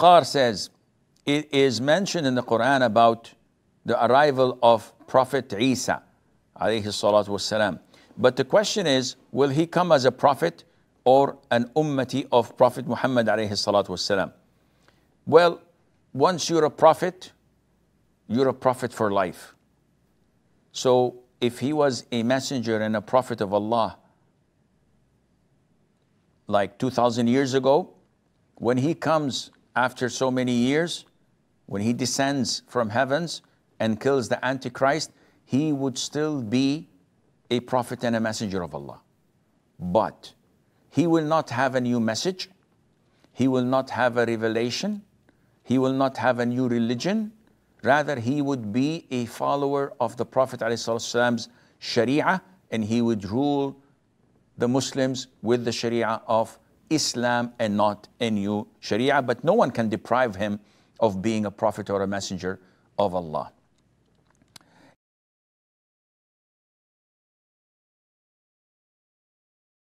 Waqqar says, it is mentioned in the Quran about the arrival of Prophet Isa, alayhi salatu wasalam. But the question is, will he come as a prophet or an ummati of Prophet Muhammad alayhi salatu wasalam? Well, once you're a prophet, you're a prophet for life. So if he was a messenger and a prophet of Allah, like 2,000 years ago, when he comes after so many years, when he descends from heavens and kills the Antichrist, he would still be a prophet and a messenger of Allah. But he will not have a new message, he will not have a revelation, he will not have a new religion. Rather, he would be a follower of the Prophet ﷺ's Sharia and he would rule the Muslims with the Sharia of Islam and not a new Sharia. But no one can deprive him of being a prophet or a messenger of Allah.